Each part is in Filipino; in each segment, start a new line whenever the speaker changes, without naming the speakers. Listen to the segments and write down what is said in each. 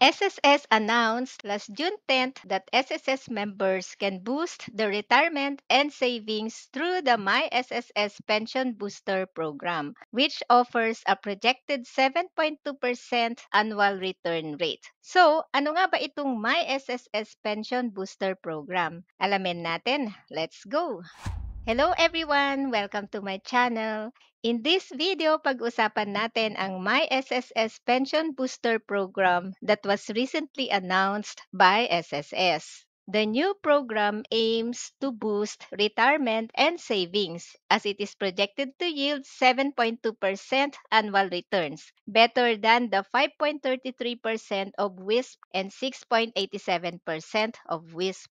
SSS announced last June 10th that SSS members can boost their retirement and savings through the My SSS Pension Booster Program, which offers a projected 7.2% annual return rate. So, ano nga ba itong My SSS Pension Booster Program? Alamin natin. Let's go! Hello everyone! Welcome to my channel. In this video, pag-usapan natin ang MySSS Pension Booster Program that was recently announced by SSS. The new program aims to boost retirement and savings as it is projected to yield 7.2% annual returns, better than the 5.33% of WISP and 6.87% of WISP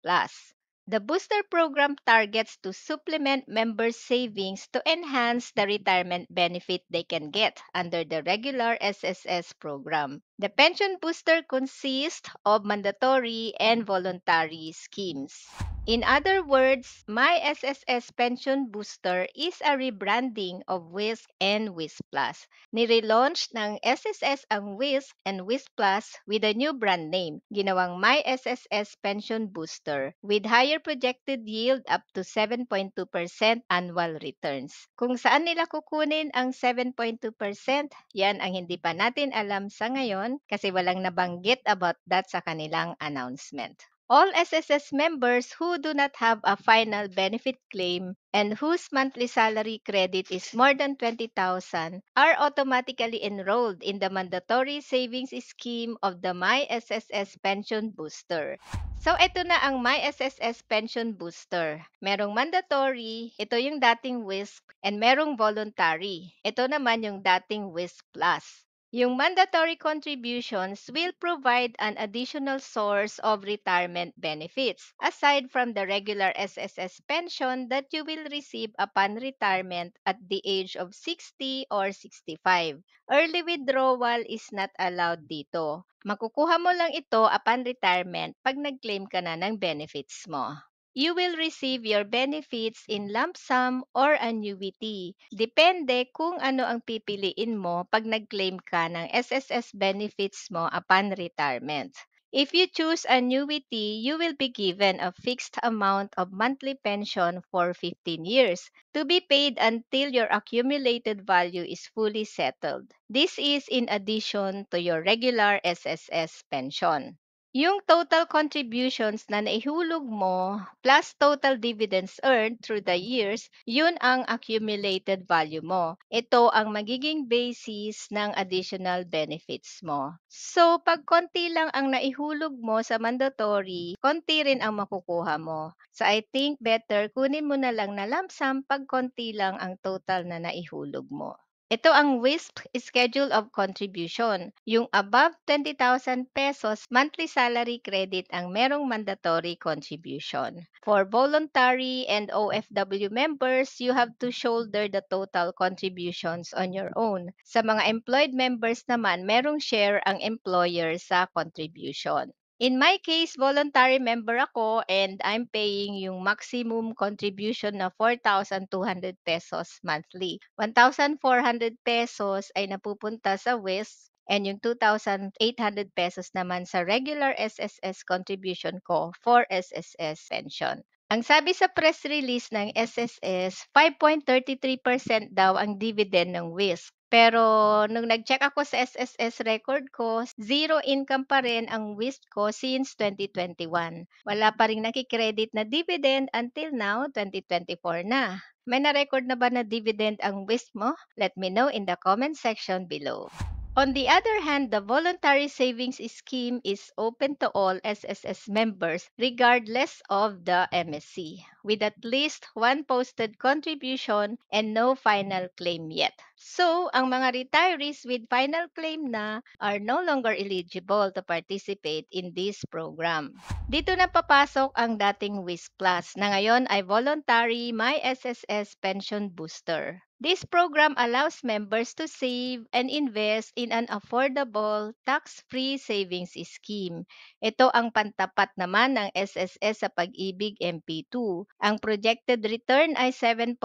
The booster program targets to supplement members' savings to enhance the retirement benefit they can get under the regular SSS program. The pension booster consists of mandatory and voluntary schemes. In other words, My SSS Pension Booster is a rebranding of WISC and WISC Plus. Nirelaunch ng SSS ang WISC and WISC Plus with a new brand name, ginawang My SSS Pension Booster with higher projected yield up to 7.2% annual returns. Kung saan nila kukunin ang 7.2%, yan ang hindi pa natin alam sa ngayon kasi walang nabanggit about that sa kanilang announcement. All SSS members who do not have a final benefit claim and whose monthly salary credit is more than 20,000 are automatically enrolled in the mandatory savings scheme of the My SSS Pension Booster. So ito na ang My SSS Pension Booster. Merong mandatory, ito yung dating WISP, and merong voluntary. Ito naman yung dating WISP Plus. Yung mandatory contributions will provide an additional source of retirement benefits, aside from the regular SSS pension that you will receive upon retirement at the age of 60 or 65. Early withdrawal is not allowed dito. Makukuha mo lang ito upon retirement pag nag-claim ka na ng benefits mo you will receive your benefits in lump sum or annuity. Depende kung ano ang pipiliin mo pag nag-claim ka ng SSS benefits mo upon retirement. If you choose annuity, you will be given a fixed amount of monthly pension for 15 years to be paid until your accumulated value is fully settled. This is in addition to your regular SSS pension yung total contributions na naihulog mo plus total dividends earned through the years, yun ang accumulated value mo. Ito ang magiging basis ng additional benefits mo. So, pag konti lang ang naihulog mo sa mandatory, konti rin ang makukuha mo. So, I think better kunin mo na lang na lump sum pag konti lang ang total na naihulog mo. Ito ang WISP schedule of contribution. Yung above 20,000 pesos monthly salary credit ang merong mandatory contribution. For voluntary and OFW members, you have to shoulder the total contributions on your own. Sa mga employed members naman, merong share ang employer sa contribution. In my case, voluntary member ako and I'm paying yung maximum contribution na 4,200 pesos monthly. 1,400 pesos ay napupunta sa WIS and yung 2,800 pesos naman sa regular SSS contribution ko for SSS pension. Ang sabi sa press release ng SSS, 5.33% daw ang dividend ng WISC pero nung nag-check ako sa SSS record ko, zero income pa rin ang WIST ko since 2021. Wala pa rin nakikredit na dividend until now, 2024 na. May na-record na ba na dividend ang WIST mo? Let me know in the comment section below. On the other hand, the voluntary savings scheme is open to all SSS members regardless of the MSC, with at least one posted contribution and no final claim yet. So, ang mga retirees with final claim na are no longer eligible to participate in this program. Dito na papasok ang dating WISP Plus na ngayon ay voluntary My SSS Pension Booster. This program allows members to save and invest in an affordable, tax-free savings scheme. Ito ang pantapat naman ng SSS sa Pag-ibig MP2. Ang projected return ay 7.2%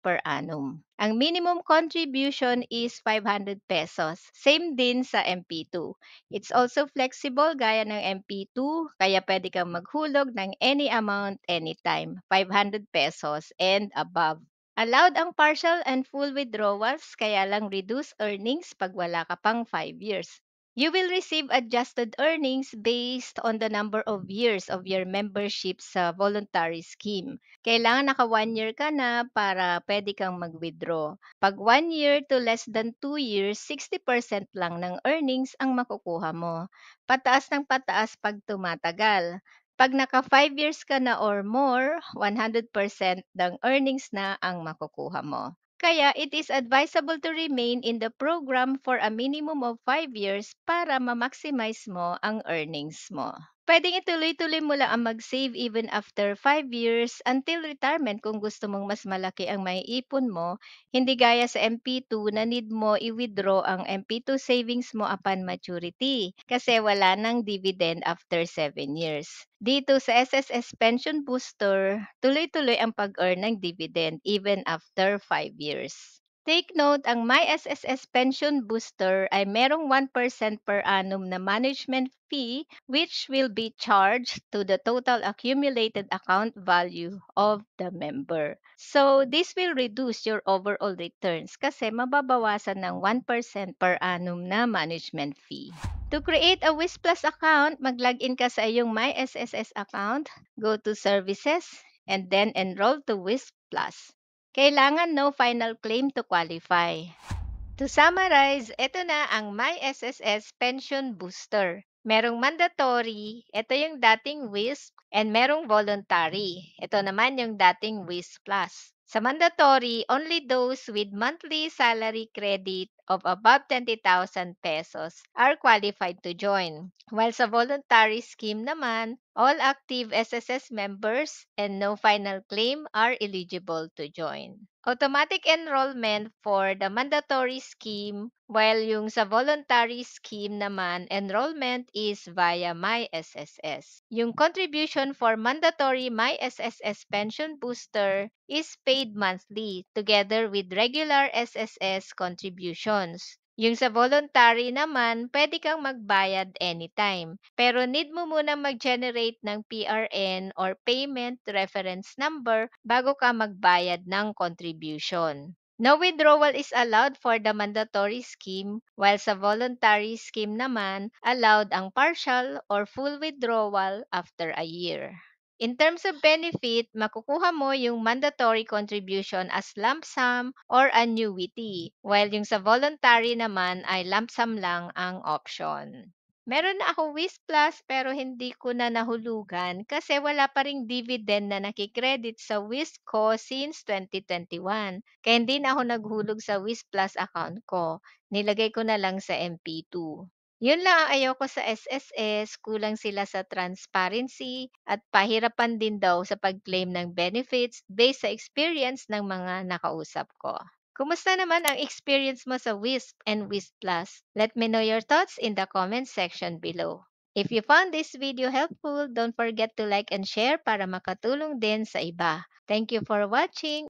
per annum. Ang minimum contribution is 500 pesos. Same din sa MP2. It's also flexible gaya ng MP2, kaya pwede kang maghulog ng any amount anytime, 500 pesos and above. Allowed ang partial and full withdrawals, kaya lang reduce earnings pag wala ka pang 5 years. You will receive adjusted earnings based on the number of years of your membership sa voluntary scheme. Kailangan naka one year ka na para pwede kang mag-withdraw. Pag one year to less than two years, 60% lang ng earnings ang makukuha mo. Pataas ng pataas pag tumatagal. Pag naka 5 years ka na or more, 100% ng earnings na ang makukuha mo. Kaya it is advisable to remain in the program for a minimum of 5 years para ma-maximize mo ang earnings mo. Pwedeng ituloy-tuloy mo lang ang mag-save even after 5 years until retirement kung gusto mong mas malaki ang maiipon mo, hindi gaya sa MP2 na need mo i-withdraw ang MP2 savings mo upon maturity kasi wala nang dividend after 7 years. Dito sa SSS Pension Booster, tuloy-tuloy ang pag-earn ng dividend even after 5 years. Take note, ang My SSS Pension Booster ay merong 1% per annum na management fee which will be charged to the total accumulated account value of the member. So, this will reduce your overall returns kasi mababawasan ng 1% per annum na management fee. To create a Wish Plus account, mag-login ka sa iyong My SSS account, go to Services, and then enroll to Wish Plus. Kailangan no final claim to qualify. To summarize, ito na ang MySSS Pension Booster. Merong mandatory, ito yung dating WISP, and merong voluntary. Ito naman yung dating WISP Plus. Sa mandatory, only those with monthly salary credit of above 20,000 pesos are qualified to join. While sa voluntary scheme naman, all active SSS members and no final claim are eligible to join. Automatic enrollment for the mandatory scheme, while yung sa voluntary scheme naman, enrollment is via MySSS. Yung contribution for mandatory MySSS pension booster is paid monthly together with regular SSS contribution options. Yung sa voluntary naman, pwede kang magbayad anytime. Pero need mo muna mag-generate ng PRN or Payment Reference Number bago ka magbayad ng contribution. No withdrawal is allowed for the mandatory scheme, while sa voluntary scheme naman, allowed ang partial or full withdrawal after a year. In terms of benefit, makukuha mo yung mandatory contribution as lump sum or annuity, while yung sa voluntary naman ay lump sum lang ang option. Meron na ako Wish Plus pero hindi ko na nahulugan kasi wala pa ring dividend na nakikredit sa Wish ko since 2021. Kaya hindi na ako naghulog sa Wish Plus account ko. Nilagay ko na lang sa MP2. Yun lang ang ayoko sa SSS, kulang sila sa transparency at pahirapan din daw sa pag-claim ng benefits based sa experience ng mga nakausap ko. Kumusta naman ang experience mo sa WISP and WISP Plus? Let me know your thoughts in the comment section below. If you found this video helpful, don't forget to like and share para makatulong din sa iba. Thank you for watching